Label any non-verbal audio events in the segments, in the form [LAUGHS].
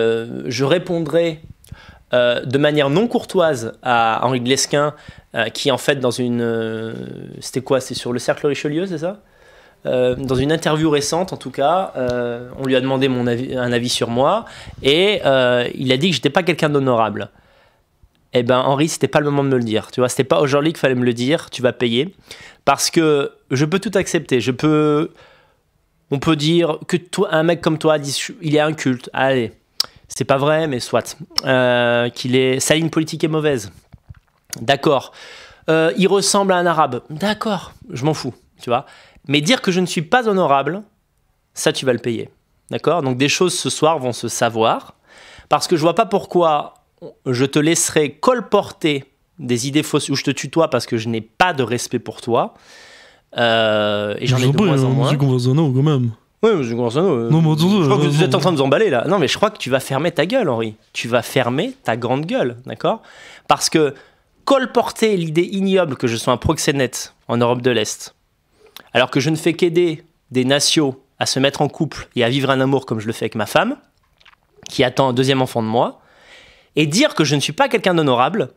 Euh, je répondrai euh, de manière non courtoise à Henri Glesquin, euh, qui en fait dans une... C'était quoi C'est sur le Cercle Richelieu, c'est ça dans une interview récente, en tout cas, on lui a demandé mon avis, un avis sur moi et il a dit que j'étais pas quelqu'un d'honorable. Eh ben, Henri, c'était pas le moment de me le dire. Tu vois, c'était pas aujourd'hui qu'il fallait me le dire. Tu vas payer parce que je peux tout accepter. Je peux, on peut dire que toi, un mec comme toi, il est inculte. Allez, c'est pas vrai, mais soit. Euh, qu'il est, sa ligne politique est mauvaise. D'accord. Euh, il ressemble à un arabe. D'accord, je m'en fous, tu vois. Mais dire que je ne suis pas honorable, ça, tu vas le payer. D'accord Donc des choses ce soir vont se savoir. Parce que je vois pas pourquoi je te laisserai colporter des idées fausses ou je te tutoie parce que je n'ai pas de respect pour toi. Euh, et j'en ai de moins en moins mais hein. je crois que euh, vous êtes en train de vous emballer là. Non, mais je crois que tu vas fermer ta gueule, Henri. Tu vas fermer ta grande gueule, d'accord Parce que colporter l'idée ignoble que je sois un proxénète en Europe de l'Est, alors que je ne fais qu'aider des nations à se mettre en couple et à vivre un amour comme je le fais avec ma femme, qui attend un deuxième enfant de moi, et dire que je ne suis pas quelqu'un d'honorable,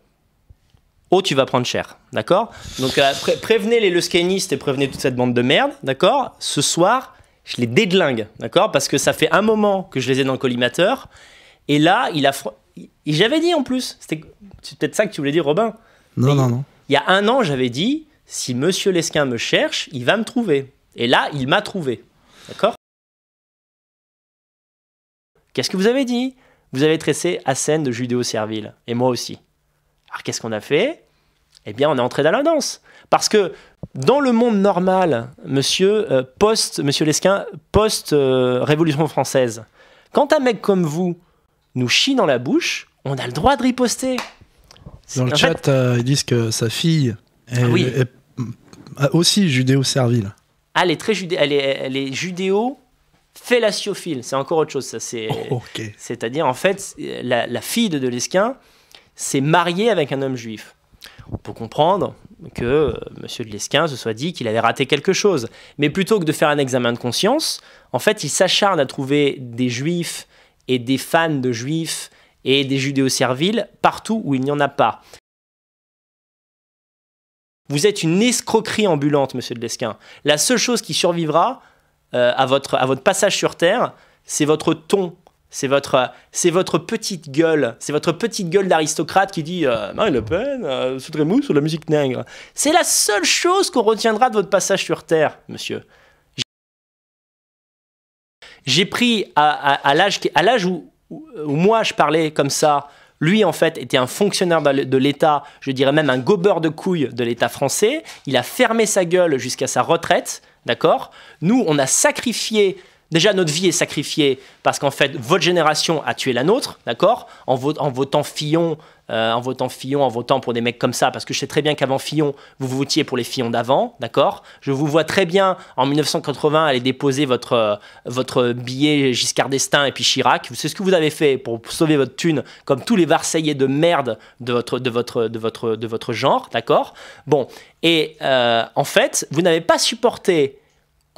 oh, tu vas prendre cher, d'accord Donc euh, prévenez les leskénistes et prévenez toute cette bande de merde, d'accord Ce soir, je les dédlingue, d'accord Parce que ça fait un moment que je les ai dans le collimateur. Et là, il a. J'avais dit en plus, c'était peut-être ça que tu voulais dire, Robin. Non, non, non. Il y a un an, j'avais dit si monsieur Lesquin me cherche, il va me trouver. Et là, il m'a trouvé. D'accord Qu'est-ce que vous avez dit Vous avez tressé scène de judéo-servile. Et moi aussi. Alors qu'est-ce qu'on a fait Eh bien, on est entré dans la danse. Parce que dans le monde normal, monsieur, euh, monsieur Lesquin, post-Révolution euh, française, quand un mec comme vous nous chie dans la bouche, on a le droit de riposter. Dans le chat, euh, ils disent que sa fille est, ah aussi judéo-servile. elle est très judé... elle est, judéo fellaciophile, c'est encore autre chose. Ça, c'est, oh, c'est-à-dire en fait, la, la fille de Lesquin s'est mariée avec un homme juif. On peut comprendre, que euh, M. de Lesquin se soit dit qu'il avait raté quelque chose. Mais plutôt que de faire un examen de conscience, en fait, il s'acharne à trouver des juifs et des fans de juifs et des judéo-serviles partout où il n'y en a pas. Vous êtes une escroquerie ambulante, monsieur de Lesquin. La seule chose qui survivra euh, à votre passage sur Terre, c'est votre ton c'est votre, euh, c'est votre petite gueule, c'est votre petite gueule d'aristocrate qui dit euh, Marine Le Pen, euh, mousse sur la musique nègre. C'est la seule chose qu'on retiendra de votre passage sur Terre, monsieur. J'ai pris à, l'âge, à l'âge où, où, moi je parlais comme ça, lui, en fait, était un fonctionnaire de l'État, je dirais même un gobeur de couilles de l'État français. Il a fermé sa gueule jusqu'à sa retraite, d'accord Nous, on a sacrifié Déjà, notre vie est sacrifiée parce qu'en fait, votre génération a tué la nôtre, d'accord en, votant Fillon, euh, en votant Fillon, en votant pour des mecs comme ça, parce que je sais très bien qu'avant Fillon, vous vous votiez pour les Fillons d'avant, d'accord Je vous vois très bien en 1980 aller déposer votre, euh, votre billet Giscard d'Estaing et puis Chirac. C'est ce que vous avez fait pour sauver votre thune, comme tous les varseillais de merde de votre, de votre, de votre, de votre genre, d'accord Bon, et euh, en fait, vous n'avez pas supporté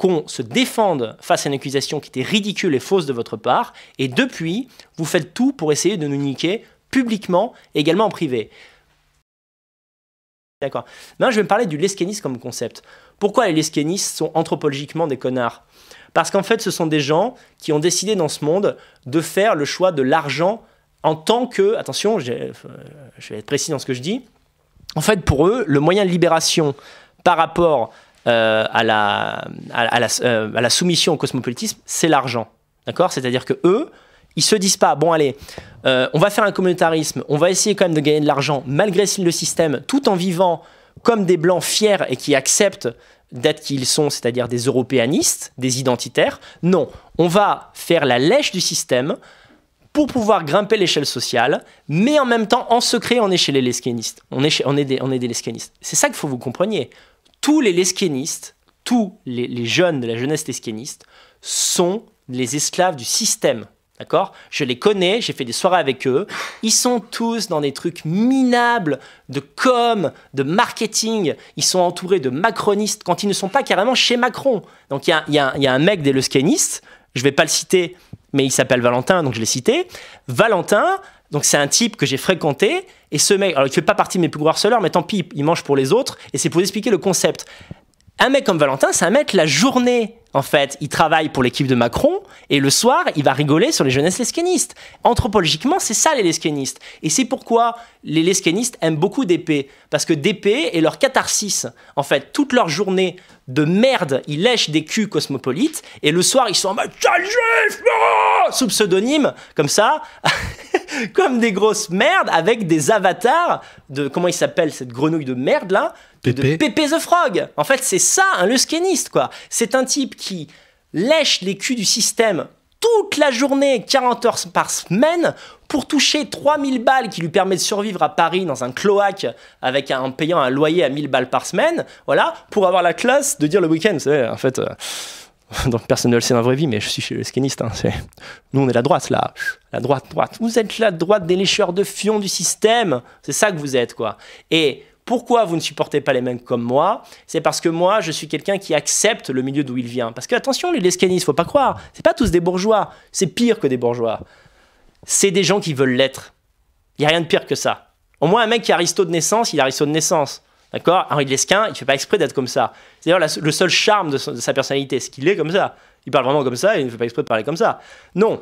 qu'on se défende face à une accusation qui était ridicule et fausse de votre part, et depuis, vous faites tout pour essayer de nous niquer publiquement et également en privé. D'accord. Maintenant, je vais me parler du lesquénisme comme concept. Pourquoi les lesquénistes sont anthropologiquement des connards Parce qu'en fait, ce sont des gens qui ont décidé dans ce monde de faire le choix de l'argent en tant que, attention, euh, je vais être précis dans ce que je dis, en fait, pour eux, le moyen de libération par rapport euh, à, la, euh, à, la, soumission au cosmopolitisme, c'est l'argent. D'accord C'est-à-dire que eux, ils se disent pas, bon allez, euh, on va faire un communautarisme, on va essayer quand même de gagner de l'argent malgré le système, tout en vivant comme des blancs fiers et qui acceptent d'être qui ils sont, c'est-à-dire des européanistes, des identitaires. Non, on va faire la lèche du système pour pouvoir grimper l'échelle sociale, mais en même temps, en secret, on est chez les lesquianistes. On est, on est des, des C'est ça qu'il faut que vous compreniez tous les lesquénistes, tous les, jeunes de la jeunesse lesquéniste sont les esclaves du système. D'accord Je les connais, j'ai fait des soirées avec eux. Ils sont tous dans des trucs minables de com, de marketing. Ils sont entourés de macronistes quand ils ne sont pas carrément chez Macron. Donc il y, a, un mec des lesquénistes, je ne vais pas le citer, mais il s'appelle Valentin, donc je l'ai cité. Valentin donc c'est un type que j'ai fréquenté, et ce mec, alors il fait pas partie de mes plus gros harceleurs, mais tant pis, il mange pour les autres, et c'est pour expliquer le concept. Un mec comme Valentin, c'est un mec la journée, en fait. Il travaille pour l'équipe de Macron, et le soir, il va rigoler sur les jeunesses lesquénistes. Anthropologiquement, c'est ça les lesquénistes. Et c'est pourquoi les lesquénistes aiment beaucoup DP. Parce que DP est leur catharsis. En fait, toute leur journée de merde, ils lèchent des culs cosmopolites, et le soir, ils sont en mode « sous pseudonyme, comme ça [LAUGHS] [LAUGHS] comme des grosses merdes avec des avatars de comment il s'appelle cette grenouille de merde là Pépé. the Frog. En fait, c'est ça un skiniste quoi. C'est un type qui lèche les culs du système toute la journée, 40 heures par semaine, pour toucher 3000 balles qui lui permet de survivre à Paris dans un cloaque avec en payant un loyer à 1000 balles par semaine, voilà, pour avoir la classe de dire le week-end, c'est en fait... Euh, donc personne ne le sait dans la vraie vie, mais je suis chez le skiniste. Hein, Nous, on est la droite, là. La droite, droite. Vous êtes la droite des lécheurs de fion du système. C'est ça que vous êtes, quoi. Et pourquoi vous ne supportez pas les mêmes comme moi C'est parce que moi, je suis quelqu'un qui accepte le milieu d'où il vient. Parce que, attention, les ne faut pas croire. C'est pas tous des bourgeois. C'est pire que des bourgeois. C'est des gens qui veulent l'être. Il n'y a rien de pire que ça. Au moins, un mec qui est aristo de naissance, il a aristo de naissance. D'accord Henri de Lesquin, il fait pas exprès d'être comme ça. C'est d'ailleurs le seul charme de, sa personnalité, c'est qu'il est comme ça. Il parle vraiment comme ça et il ne fait pas exprès de parler comme ça. Non.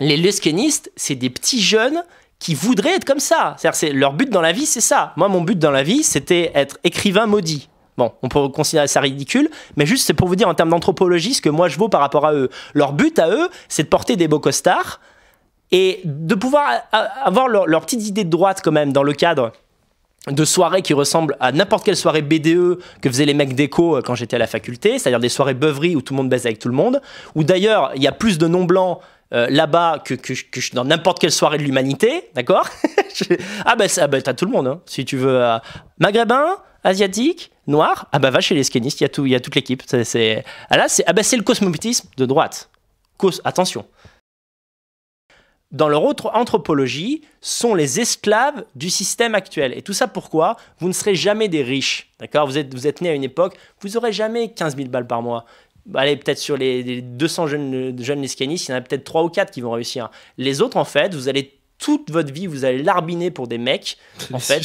Les lesquénistes, c'est des petits jeunes qui voudraient être comme ça. C'est à dire leur but dans la vie, c'est ça. Moi, mon but dans la vie, c'était être écrivain maudit. Bon, on peut considérer ça ridicule, mais juste c'est pour vous dire en termes d'anthropologie ce que moi je vaux par rapport à eux. Leur but à eux, c'est de porter des beaux costards et de pouvoir avoir leurs petites idées de droite quand même dans le cadre de soirées qui ressemblent à n'importe quelle soirée BDE que faisaient les mecs d'éco euh, quand j'étais à la faculté, c'est-à-dire des soirées beuveries où tout le monde baise avec tout le monde, où d'ailleurs il y a plus de non blancs euh, là-bas que, dans n'importe quelle soirée de l'humanité, d'accord [LAUGHS] Ah ben bah, t'as tout le monde, hein, si tu veux. Euh, maghrébin, asiatique, noir, ah bah va chez les skinnistes, il y, a tout, y a toute l'équipe. C'est, ah là, c'est, ah bah, c'est le cosmopolitisme de droite. attention dans leur autre anthropologie, sont les esclaves du système actuel. Et tout ça pourquoi Vous ne serez jamais des riches, d'accord vous êtes, vous êtes né à une époque, vous aurez jamais 15 000 balles par mois. Allez, peut-être sur les, 200 jeunes, jeunes il y en a peut-être 3 ou 4 qui vont réussir. Les autres, en fait, vous allez toute votre vie, vous allez larbiner pour des mecs, en fait.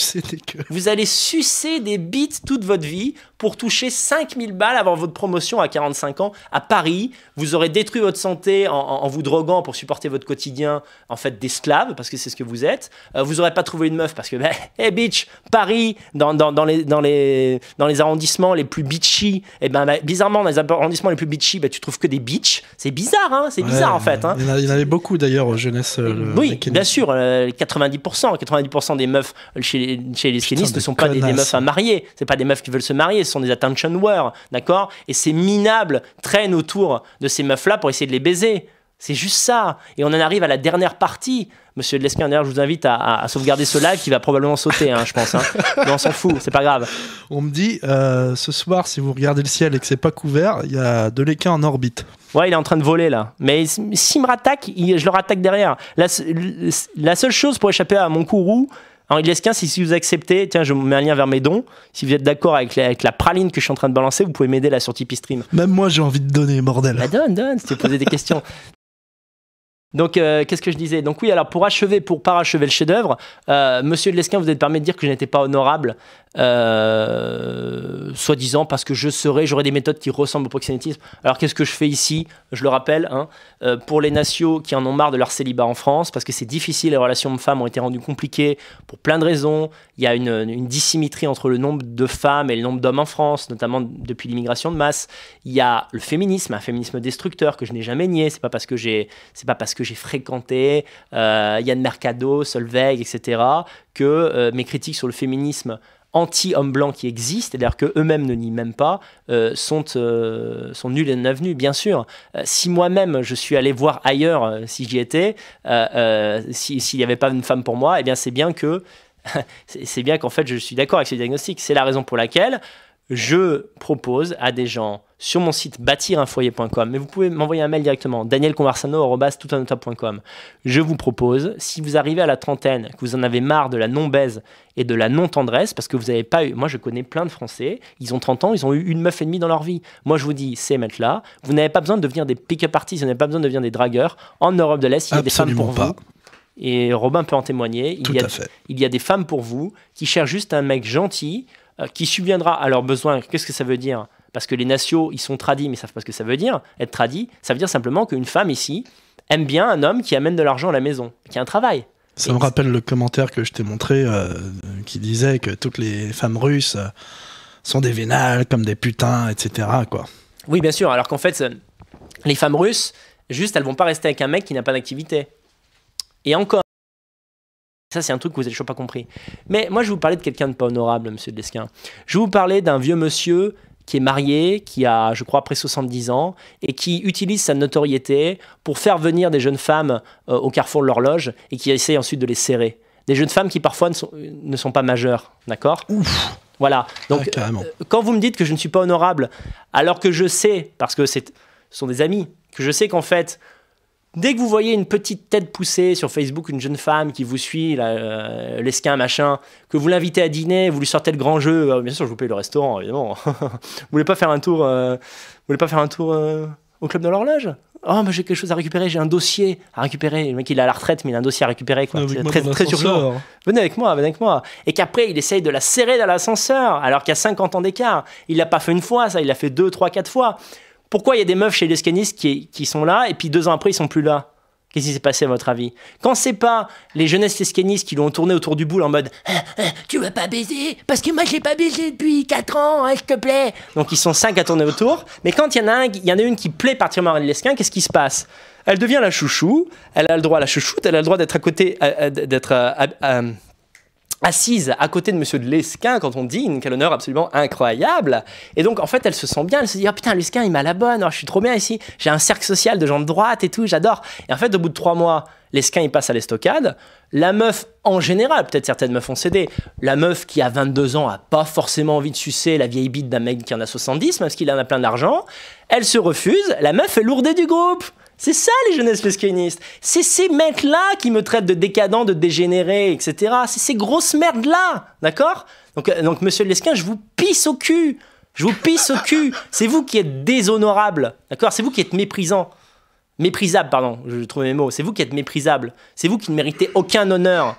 Vous allez sucer des bits toute votre vie pour toucher 5000 balles avant votre promotion à 45 ans à Paris. Vous aurez détruit votre santé en, vous droguant pour supporter votre quotidien, en fait, d'esclave, parce que c'est ce que vous êtes. Euh, vous n'aurez pas trouvé une meuf parce que, [LAUGHS] bah, bitch, Paris, dans, dans, les, dans, les, dans les arrondissements les plus bitchy, et eh ben, ben, bizarrement, dans les arrondissements les plus bitchy, tu ben, tu trouves que des bitches. C'est bizarre, hein, c'est bizarre, en fait. Hein. Il y en avait beaucoup, d'ailleurs, aux jeunesse euh, oui, bien sûr. 90%, 90% euh, des meufs chez, les skinnistes ne sont pas des, meufs à marier. C'est pas des meufs qui veulent se marier, ce sont des attention wear, d'accord Et ces minables traînent autour de ces meufs-là pour essayer de les baiser. C'est juste ça. Et on en arrive à la dernière partie. Monsieur de d'ailleurs, je vous invite à, sauvegarder ce live qui va probablement sauter, hein, je pense. Hein. Mais on s'en fout, c'est pas grave. On me dit, euh, ce soir, si vous regardez le ciel et que c'est pas couvert, il y a de l'équin en orbite. Ouais, il est en train de voler là. Mais s'il me rattaque, je le rattaque derrière. La, la, seule chose pour échapper à mon courroux, Henri de l'Esquin, si vous acceptez, tiens, je mets un lien vers mes dons. Si vous êtes d'accord avec, avec, la praline que je suis en train de balancer, vous pouvez m'aider là sur Tipeee Stream. Même moi, j'ai envie de donner, bordel. Bah donne, donne, si tu veux poser des questions. Donc, euh, qu'est-ce que je disais Donc, oui, alors pour achever, pour parachever le chef-d'œuvre, euh, monsieur de Lesquin, vous êtes permis de dire que je n'étais pas honorable. Euh, soi-disant parce que je serai, j'aurai des méthodes qui ressemblent au proxénétisme. Alors qu'est-ce que je fais ici Je le rappelle, hein, euh, pour les nations qui en ont marre de leur célibat en France, parce que c'est difficile, les relations de femmes ont été rendues compliquées pour plein de raisons. Il y a une, dissymétrie entre le nombre de femmes et le nombre d'hommes en France, notamment depuis l'immigration de masse. Il y a le féminisme, un féminisme destructeur que je n'ai jamais nié. C'est pas parce que j'ai, c'est pas parce que j'ai fréquenté euh, Yann Mercado, Solveig, etc. que mes critiques sur le féminisme anti-hommes blancs qui existent, c'est-à-dire qu'eux-mêmes ne nient même pas, euh, sont, euh, sont nuls et non avenus, bien sûr. Euh, si moi-même je suis allé voir ailleurs, si j'y étais, s'il n'y avait pas une femme pour moi, eh bien c'est bien que [LAUGHS] c'est bien qu'en fait je suis d'accord avec ce diagnostic. C'est la raison pour laquelle je propose à des gens sur mon site bâtirunfoyer.com mais vous pouvez m'envoyer un mail directement, danielconversano.com. Je vous propose, si vous arrivez à la trentaine, que vous en avez marre de la non-baise et de la non-tendresse, parce que vous n'avez pas eu. Moi, je connais plein de Français, ils ont 30 ans, ils ont eu une meuf et demie dans leur vie. Moi, je vous dis, ces mecs-là, vous n'avez pas besoin de devenir des pick-up artists, vous n'avez pas besoin de devenir des dragueurs. En Europe de l'Est, il y a des femmes pour vous. Et Robin peut en témoigner. il y a des femmes pour vous qui cherchent juste un mec gentil euh, qui subviendra à leurs besoins. Qu'est-ce que ça veut dire Parce que les nationaux, ils sont tradis, mais ils savent pas ce que ça veut dire. Être tradis, ça veut dire simplement qu'une femme ici aime bien un homme qui amène de l'argent à la maison, qui a un travail. Ça me rappelle le commentaire que je t'ai montré euh, qui disait que toutes les femmes russes euh, sont des vénales, comme des putains, etc. Quoi. Oui, bien sûr. Alors qu'en fait, les femmes russes, juste, elles vont pas rester avec un mec qui n'a pas d'activité. Et encore. Ça, c'est un truc que vous n'avez toujours pas compris. Mais moi, je vous parlais de quelqu'un de pas honorable, monsieur Desquin. Je vous parlais d'un vieux monsieur qui est marié, qui a, je crois, près de 70 ans, et qui utilise sa notoriété pour faire venir des jeunes femmes euh, au carrefour de l'horloge et qui essaye ensuite de les serrer. Des jeunes femmes qui parfois ne sont, pas majeures, d'accord Ouf Voilà. Donc, euh, quand vous me dites que je ne suis pas honorable, alors que je sais, parce que ce sont des amis, que je sais qu'en fait, Dès que vous voyez une petite tête poussée sur Facebook, une jeune femme qui vous suit, euh, l'esquin machin, que vous l'invitez à dîner, vous lui sortez le grand jeu, euh, bien sûr je vous paye le restaurant évidemment. [LAUGHS] vous voulez pas faire un tour, euh, vous voulez pas faire un tour au club de l'horloge Oh, mais j'ai quelque chose à récupérer, j'ai un dossier à récupérer. Le mec, il est à la retraite, mais il a un dossier à récupérer. Quoi. Ah, très, très urgent. Venez avec moi, venez avec moi. Et qu'après, il essaye de la serrer dans l'ascenseur, alors qu'il y a 50 ans d'écart. Il l'a pas fait une fois, ça, il l'a fait deux, trois, quatre fois. Pourquoi il y a des meufs chez les qui, sont là et puis deux ans après ils sont plus là Qu'est-ce qui s'est passé à votre avis Quand c'est pas les jeunesses escanistes qui l'ont tourné autour du boule en mode ah, ah, Tu vas pas baiser Parce que moi je l'ai pas baisé depuis 4 ans, je hein, s'il te plaît Donc ils sont cinq à tourner autour, mais quand il y, en a y en a une qui plaît particulièrement à Lesquin, qu'est-ce qui se passe Elle devient la chouchou, elle a le droit à la chouchoute, elle a le droit d'être à côté, d'être euh, assise à côté de Monsieur de Lesquin quand on dîne, quel honneur absolument incroyable. Et donc en fait, elle se sent bien, elle se dit oh putain Lesquin il m'a la bonne, oh, je suis trop bien ici, j'ai un cercle social de gens de droite et tout, j'adore. Et en fait, au bout de trois mois, Lesquin il passe à l'estocade. La meuf en général, peut-être certaines meufs ont cédé, la meuf qui a 22 ans a pas forcément envie de sucer la vieille bite d'un mec qui en a 70, même s'il en a plein d'argent, elle se refuse, la meuf est lourdée du groupe. C'est ça les jeunesses lesquinistes! C'est ces mecs-là qui me traitent de décadent, de dégénéré, etc. C'est ces grosses merdes-là, d'accord donc, euh, donc, monsieur Lesquin, je vous pisse au cul. Je vous pisse au cul. C'est vous qui êtes déshonorable, d'accord C'est vous qui êtes méprisant. Méprisable, pardon, je trouve mes mots. C'est vous qui êtes méprisable. C'est vous qui ne méritez aucun honneur.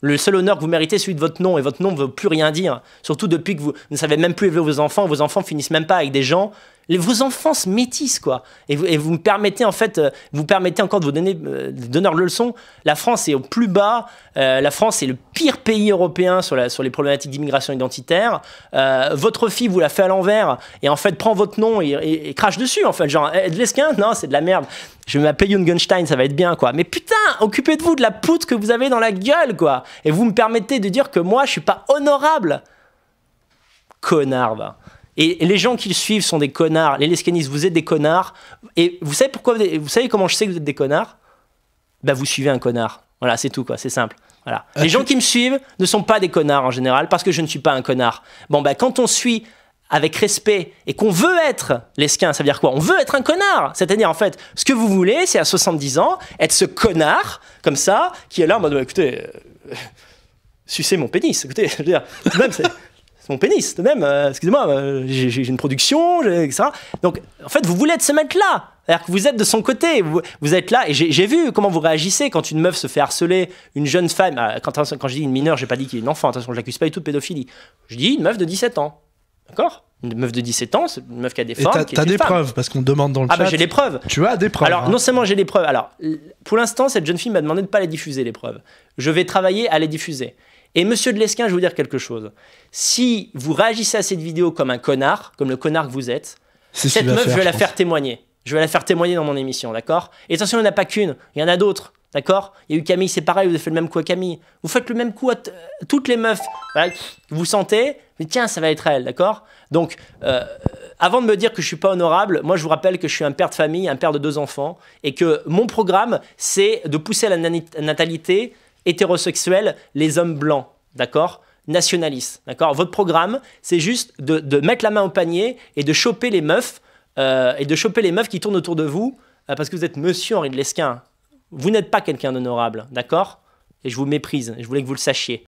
Le seul honneur que vous méritez, c'est celui de votre nom, et votre nom ne veut plus rien dire. Surtout depuis que vous ne savez même plus élever vos enfants, vos enfants finissent même pas avec des gens vos enfants se métissent, quoi. Et vous, me permettez, en fait, euh, vous permettez encore de vous donner, des donneurs de leçons. La France est au plus bas. Euh, la France est le pire pays européen sur, les problématiques d'immigration identitaire. Euh, votre fille vous la fait à l'envers et, en fait, prend votre nom et, crache dessus, en fait. Genre, eh, de l'esquin Non, c'est de la merde. Je vais m'appeler Jungenstein, ça va être bien, quoi. Mais putain, occupez-vous de la poutre que vous avez dans la gueule, quoi. Et vous me permettez de dire que moi, je suis pas honorable. Connard, va. Et les gens qui le suivent sont des connards. Les lescanistes, vous êtes des connards. Et vous savez pourquoi Vous savez comment je sais que vous êtes des connards Bah, vous suivez un connard. Voilà, c'est tout, quoi. C'est simple. Voilà. Ah, les gens qui me suivent ne sont pas des connards en général parce que je ne suis pas un connard. Bon, bah, quand on suit avec respect et qu'on veut être l'esquin, ça veut dire quoi On veut être un connard. C'est-à-dire, en fait, ce que vous voulez, c'est à 70 ans, être ce connard, comme ça, qui est là en mode bah, écoutez. Euh, sucez sucer mon pénis. Écoutez, je veux dire, même, c'est mon pénis, de même, euh, excusez-moi, euh, j'ai une production, etc. Donc, en fait, vous voulez être ce mec-là. C'est-à-dire que vous êtes de son côté, vous, êtes là, et j'ai vu comment vous réagissez quand une meuf se fait harceler, une jeune femme, euh, quand, je dis une mineure, j'ai pas dit qu'il est une enfant, attention, je l'accuse pas du tout de pédophilie. Je dis une meuf de 17 ans, d'accord une meuf de 17 ans, c'est une meuf qui a des formes. T'as des preuves, parce qu'on demande dans le ah bah, chat. Ah, j'ai des preuves. Tu as des preuves. Alors, hein. non seulement j'ai des preuves. Alors, pour l'instant, cette jeune fille m'a demandé de ne pas les diffuser, les preuves. Je vais travailler à les diffuser. Et monsieur de Lesquin, je vais vous dire quelque chose. Si vous réagissez à cette vidéo comme un connard, comme le connard que vous êtes, cette meuf, je vais la faire témoigner. Je vais la faire témoigner dans mon émission, d'accord Et attention, il n'y en a pas qu'une, il y en a d'autres, d'accord Il y a eu Camille, c'est pareil, vous avez fait le même coup à Camille. Vous faites le même coup à euh, toutes les meufs. vous sentez, mais tiens, ça va être à elle, d'accord Donc, euh, avant de me dire que je suis pas honorable, moi je vous rappelle que je suis un père de famille, un père de deux enfants, et que mon programme, c'est de pousser à la natalité hétérosexuels, les hommes blancs, d'accord Nationalistes, d'accord Votre programme, c'est juste de, mettre la main au panier et de choper les meufs, euh, et de choper les meufs qui tournent autour de vous, euh, parce que vous êtes monsieur Henri de Lesquin. Vous n'êtes pas quelqu'un d'honorable, d'accord Et je vous méprise, je voulais que vous le sachiez.